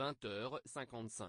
20h55.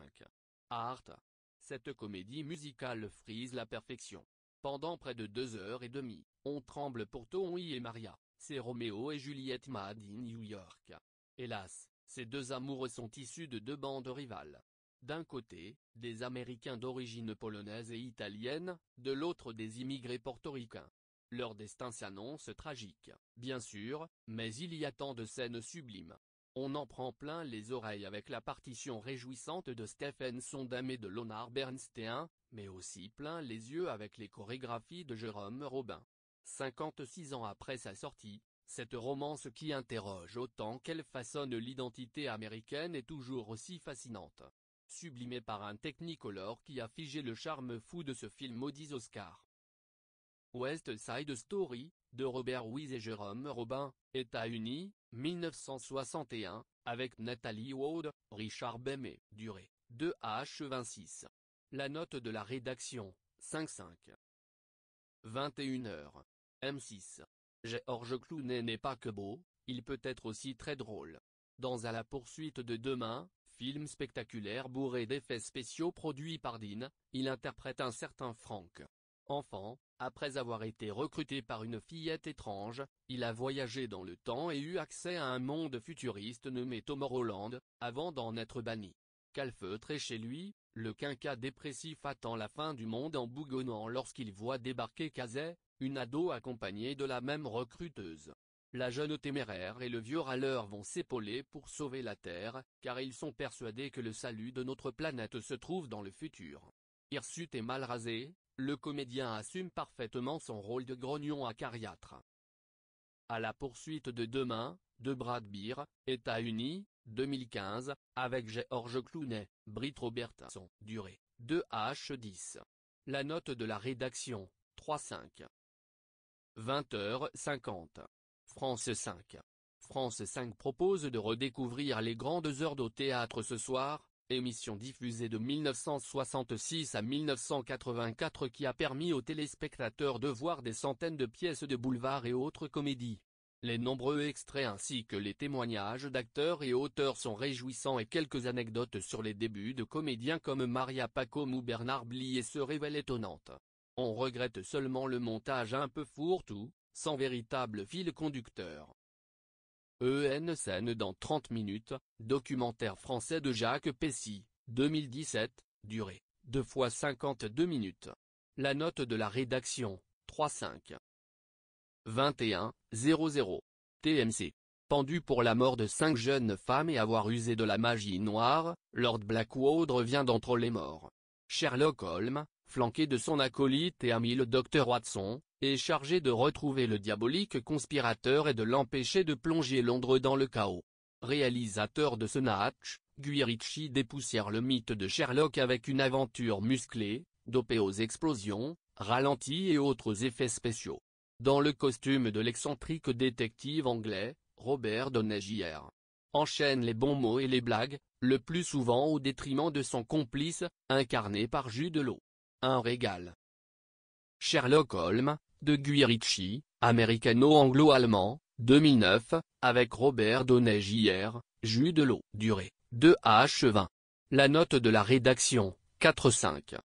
Art. Cette comédie musicale frise la perfection. Pendant près de deux heures et demie, on tremble pour Tony et Maria, c'est Roméo et Juliette Mad in New York. Hélas, ces deux amoureux sont issus de deux bandes rivales. D'un côté, des Américains d'origine polonaise et italienne, de l'autre des immigrés portoricains. Leur destin s'annonce tragique, bien sûr, mais il y a tant de scènes sublimes, on en prend plein les oreilles avec la partition réjouissante de Stephen Sondheim et de Leonard Bernstein, mais aussi plein les yeux avec les chorégraphies de Jérôme Robin. 56 ans après sa sortie, cette romance qui interroge autant qu'elle façonne l'identité américaine est toujours aussi fascinante. Sublimée par un technicolore qui a figé le charme fou de ce film Maudit Oscar. West Side Story, de Robert Wise et Jérôme Robin, États-Unis, 1961, avec Nathalie Wood, Richard Bemet. durée, 2 H26. La note de la rédaction, 5-5. 21h. M6. Georges Clooney n'est pas que beau, il peut être aussi très drôle. Dans À la poursuite de demain, film spectaculaire bourré d'effets spéciaux produits par Dean, il interprète un certain Frank, Enfant, après avoir été recruté par une fillette étrange, il a voyagé dans le temps et eu accès à un monde futuriste nommé Tomorrowland, avant d'en être banni. Calfeutré chez lui, le quinca dépressif attend la fin du monde en bougonnant lorsqu'il voit débarquer Kazé, une ado accompagnée de la même recruteuse. La jeune téméraire et le vieux râleur vont s'épauler pour sauver la Terre, car ils sont persuadés que le salut de notre planète se trouve dans le futur. Hirsute est mal rasé, le comédien assume parfaitement son rôle de grognon à cariatre. À la poursuite de Demain, de Brad Beer, États-Unis, 2015, avec Georges Clooney, Brit Robertson, durée, 2h10. La note de la rédaction, 3-5. 20h50. France 5. France 5 propose de redécouvrir les grandes heures d'au théâtre ce soir, émission diffusée de 1966 à 1984 qui a permis aux téléspectateurs de voir des centaines de pièces de boulevard et autres comédies. Les nombreux extraits ainsi que les témoignages d'acteurs et auteurs sont réjouissants et quelques anecdotes sur les débuts de comédiens comme Maria Pacom ou Bernard Blier se révèlent étonnantes. On regrette seulement le montage un peu fourre-tout, sans véritable fil conducteur. E scène dans 30 minutes, documentaire français de Jacques Pessy, 2017, durée, 2 fois 52 minutes. La note de la rédaction, 3.5. 21, 00. TMC. Pendu pour la mort de cinq jeunes femmes et avoir usé de la magie noire, Lord Blackwood revient d'entre les morts. Sherlock Holmes, flanqué de son acolyte et ami le Dr Watson, est chargé de retrouver le diabolique conspirateur et de l'empêcher de plonger Londres dans le chaos. Réalisateur de ce Guy dépoussière le mythe de Sherlock avec une aventure musclée, dopée aux explosions, ralentis et autres effets spéciaux. Dans le costume de l'excentrique détective anglais, Robert Downey Jr. enchaîne les bons mots et les blagues, le plus souvent au détriment de son complice, incarné par Jude Law. Un régal. Sherlock Holmes, de Guy Ritchie, anglo allemand 2009, avec Robert Donnet Jr., Jus de l'eau. Durée, 2 h 20. La note de la rédaction, 4-5.